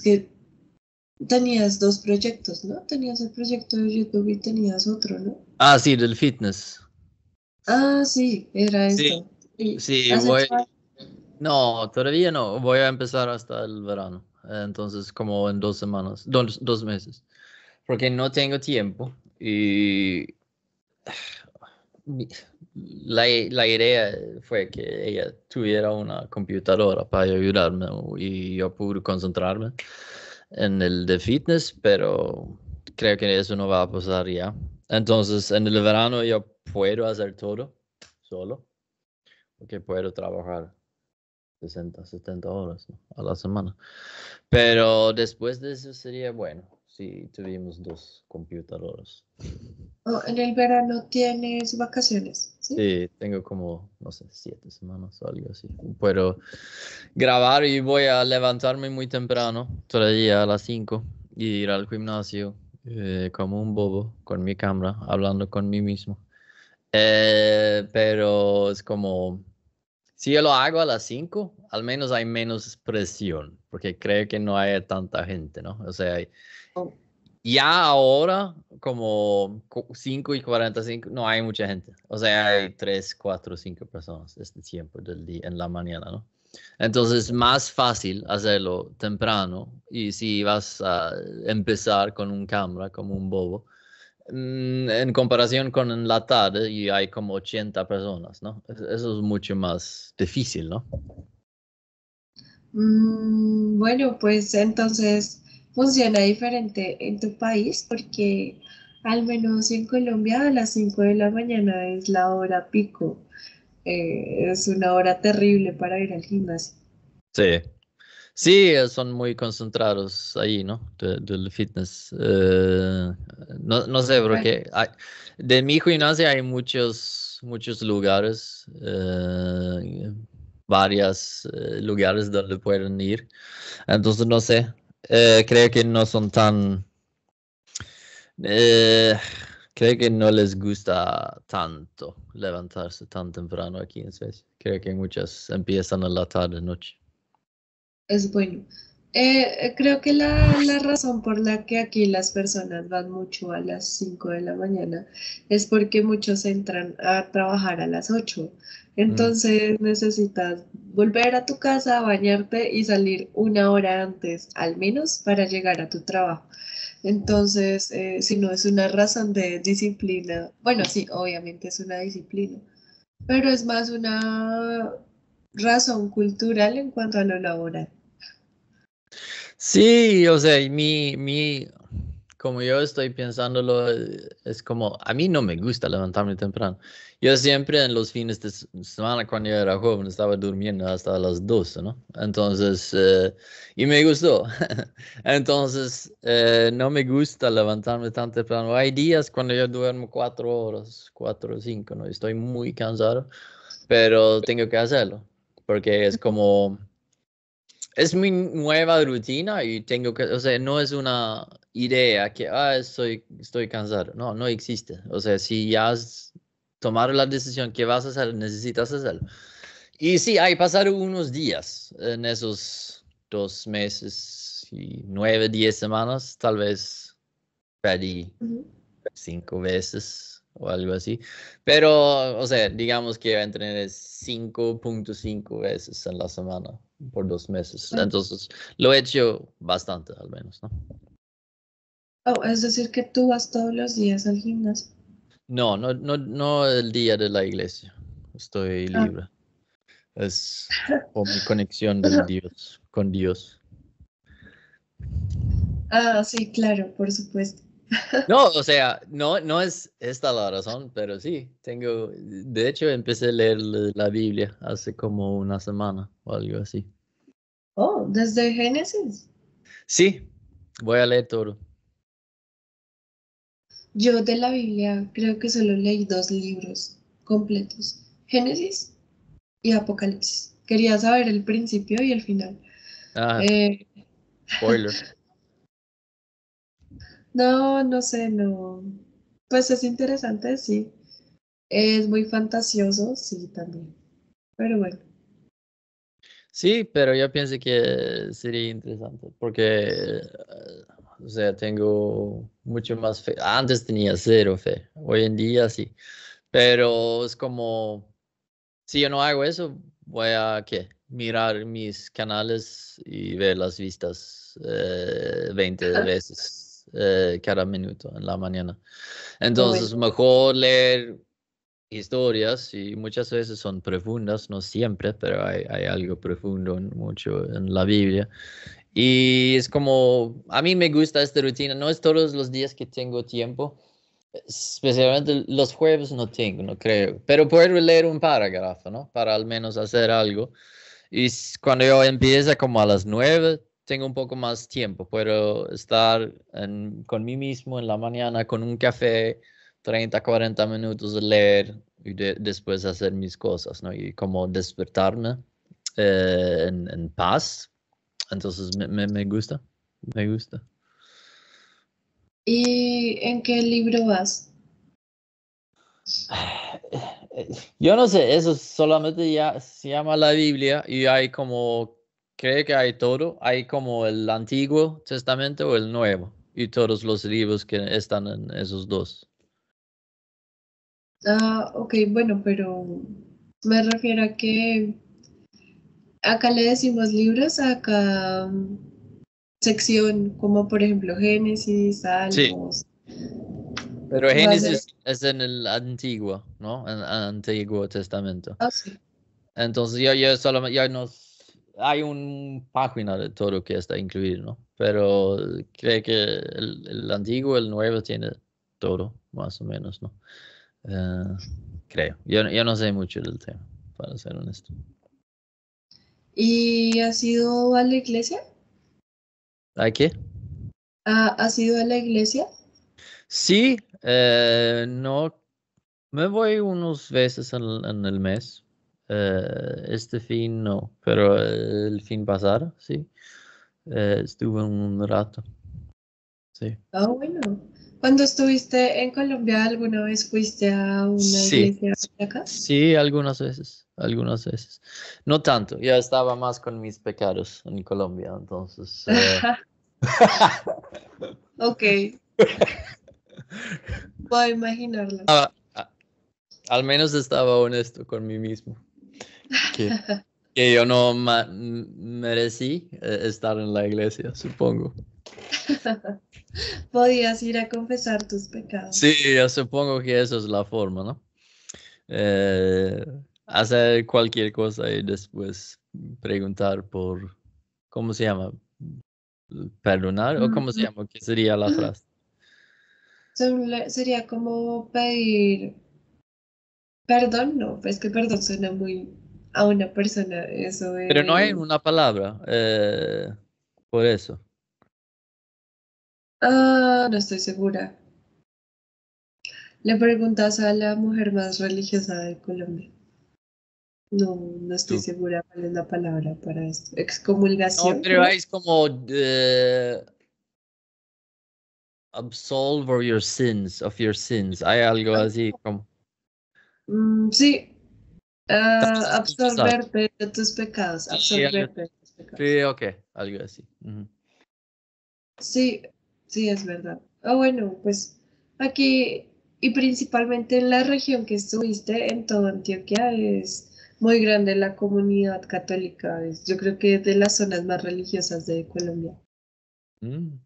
que tenías dos proyectos, ¿no? Tenías el proyecto de YouTube y tenías otro, ¿no? Ah, sí, del fitness. Ah, sí, era eso. Sí, voy... No, todavía no. Voy a empezar hasta el verano. Entonces, como en dos semanas, dos, dos meses. Porque no tengo tiempo y la, idea fue que ella tuviera una computadora para ayudarme y yo pude concentrarme en el de fitness, pero creo que eso no va a pasar ya. Entonces, en el verano yo puedo hacer todo solo, porque puedo trabajar 60, 70 horas a la semana. Pero después de eso sería bueno sí tuvimos dos computadores. Oh, en el verano tienes vacaciones, ¿sí? ¿sí? tengo como, no sé, siete semanas o algo así. Puedo grabar y voy a levantarme muy temprano, todavía a las cinco y ir al gimnasio eh, como un bobo con mi cámara, hablando con mí mismo. Eh, pero es como, si yo lo hago a las cinco al menos hay menos presión, porque creo que no hay tanta gente, ¿no? O sea, hay ya ahora, como 5 y 45, no hay mucha gente. O sea, hay 3, 4, 5 personas este tiempo del día, en la mañana, ¿no? Entonces, más fácil hacerlo temprano y si vas a empezar con un cámara como un bobo, mm, en comparación con en la tarde y hay como 80 personas, ¿no? Eso es mucho más difícil, ¿no? Mm, bueno, pues entonces funciona diferente en tu país porque al menos en Colombia a las 5 de la mañana es la hora pico. Eh, es una hora terrible para ir al gimnasio. Sí. Sí, son muy concentrados ahí, ¿no? del fitness. Eh, no, sé, porque de mi gimnasia hay muchos, muchos lugares, eh, varias varios lugares donde pueden ir. Entonces, no sé, eh, creo que no son tan... Eh, creo que no les gusta tanto levantarse tan temprano aquí en Suecia. Creo que muchas empiezan a la tarde noche. Es bueno. Eh, eh, creo que la, la, razón por la que aquí las personas van mucho a las 5 de la mañana es porque muchos entran a trabajar a las 8. Mm. Entonces necesitas volver a tu casa, bañarte y salir una hora antes, al menos, para llegar a tu trabajo. Entonces, eh, si no es una razón de disciplina, bueno, sí, obviamente es una disciplina, pero es más una razón cultural en cuanto a lo laboral. Sí, o sea, mi, mi, como yo estoy pensándolo, eh, es como, a mí no me gusta levantarme temprano. Yo siempre en los fines de semana, cuando yo era joven, estaba durmiendo hasta las 12, ¿no? Entonces, eh, y me gustó. Entonces, eh, no me gusta levantarme tan temprano. Hay días cuando yo duermo cuatro horas, cuatro o cinco, ¿no? Estoy muy cansado, pero tengo que hacerlo, porque es como es mi nueva rutina y tengo que, o sea, no es una idea que, ah, estoy, estoy cansado. No, no existe. O sea, si ya has tomado la decisión que vas a hacer, necesitas hacerlo. Y sí, hay pasado unos días en esos dos meses y nueve, diez semanas, tal vez perdí cinco veces o algo así. Pero, o sea, digamos que entrené 5.5 veces en la semana por dos meses. Entonces, lo he hecho bastante al menos, ¿no? Oh, es decir, que tú vas todos los días al gimnasio. No, no, no, el día de la iglesia. Estoy ah. libre. Es por mi conexión de Dios, con Dios. Ah, sí, claro, por supuesto. No, o sea, no, no es esta la razón, pero sí, tengo, de hecho empecé a leer la Biblia hace como una semana o algo así. Oh, desde Génesis. Sí, voy a leer todo. Yo de la Biblia creo que solo leí dos libros completos, Génesis y Apocalipsis. Quería saber el principio y el final. Ah, spoiler. No, no sé, no. Pues es interesante, sí. Es muy fantasioso, sí, también. Pero bueno. Sí, pero yo pienso que sería interesante porque, eh, o sea, tengo mucho más fe. Antes tenía cero fe, hoy en día sí, pero es como, si yo no hago eso, voy a ¿qué? mirar mis canales y ver las vistas 20 eh, veces eh, cada minuto en la mañana. Entonces, mejor leer historias y muchas veces son profundas, no siempre, pero hay, algo profundo en, mucho en la Biblia. Y es como, a mí me gusta esta rutina, no es todos los días que tengo tiempo, especialmente los jueves no tengo, no creo, pero puedo leer un parágrafo, ¿no? Para al menos hacer algo. Y cuando yo empieza como a las nueve, tengo un poco más tiempo, puedo estar en, con mí mismo en la mañana con un café 30, 40 minutos de leer y después hacer mis cosas, ¿no? Y como despertarme eh, en, paz. Entonces me, gusta, me gusta. ¿Y en qué libro vas? Yo no sé, eso solamente ya se llama la Biblia y hay como, cree que hay todo, hay como el Antiguo Testamento o el Nuevo y todos los libros que están en esos dos. Ah, ok, bueno, pero me refiero a que acá le decimos libros acá mm, sección, como por ejemplo Génesis, Salmos. Sí. Pero Génesis es en el Antiguo, ¿no? En el Antiguo Testamento. Ah, Entonces ya, solamente, ya no hay una página de todo que está incluido, ¿no? Pero creo que el, el Antiguo, el Nuevo tiene todo, más o menos, ¿no? Eh, creo. Yo, yo no sé mucho del tema, para ser honesto. ¿Y has ido a la iglesia? ¿A qué? ¿Has ido a la iglesia? Sí, eh, no. Me voy unos veces en, el mes. Eh, este fin no, pero el fin pasado sí. estuve un rato. Sí. Ah, bueno. Cuando estuviste en Colombia, ¿alguna vez fuiste a una iglesia acá? Sí, algunas veces, algunas veces. No tanto, ya estaba más con mis pecados en Colombia, entonces. Eh... ok. Puedo imaginarlo. Ah, ah, al menos estaba honesto con mí mismo. Que, yo no merecí eh, estar en la iglesia, supongo. Podías ir a confesar tus pecados. Sí, yo supongo que esa es la forma, ¿no? Eh, hacer cualquier cosa y después preguntar por, ¿cómo se llama? ¿Perdonar? ¿O cómo se llama? ¿Qué sería la frase? Sería como pedir perdón, no, es pues que perdón suena muy a una persona, eso Pero no hay una palabra eh, por eso. Ah, no estoy segura. Le preguntas a la mujer más religiosa de Colombia. No, no estoy segura cuál es la palabra para esto. Excomulgación. No, pero es como absolver eh, absolve your sins, of your sins. Hay algo ah. así como. Mm, sí. Uh, tus pecados. Absorberte tus pecados. Sí, ok, algo así. Sí, Sí, es verdad. Ah, bueno, pues aquí y principalmente en la región que estuviste, en toda Antioquia, es muy grande la comunidad católica. Es, yo creo que es de las zonas más religiosas de Colombia. Mm.